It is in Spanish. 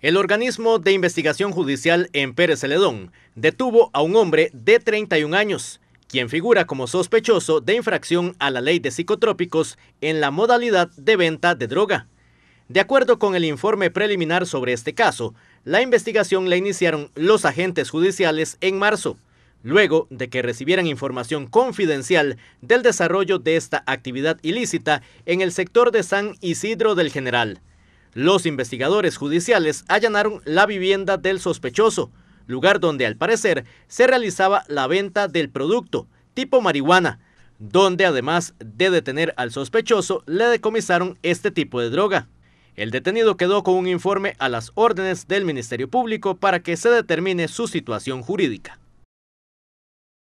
El organismo de investigación judicial en Pérez Celedón detuvo a un hombre de 31 años, quien figura como sospechoso de infracción a la ley de psicotrópicos en la modalidad de venta de droga. De acuerdo con el informe preliminar sobre este caso, la investigación la iniciaron los agentes judiciales en marzo, luego de que recibieran información confidencial del desarrollo de esta actividad ilícita en el sector de San Isidro del General. Los investigadores judiciales allanaron la vivienda del sospechoso, lugar donde al parecer se realizaba la venta del producto, tipo marihuana, donde además de detener al sospechoso, le decomisaron este tipo de droga. El detenido quedó con un informe a las órdenes del Ministerio Público para que se determine su situación jurídica.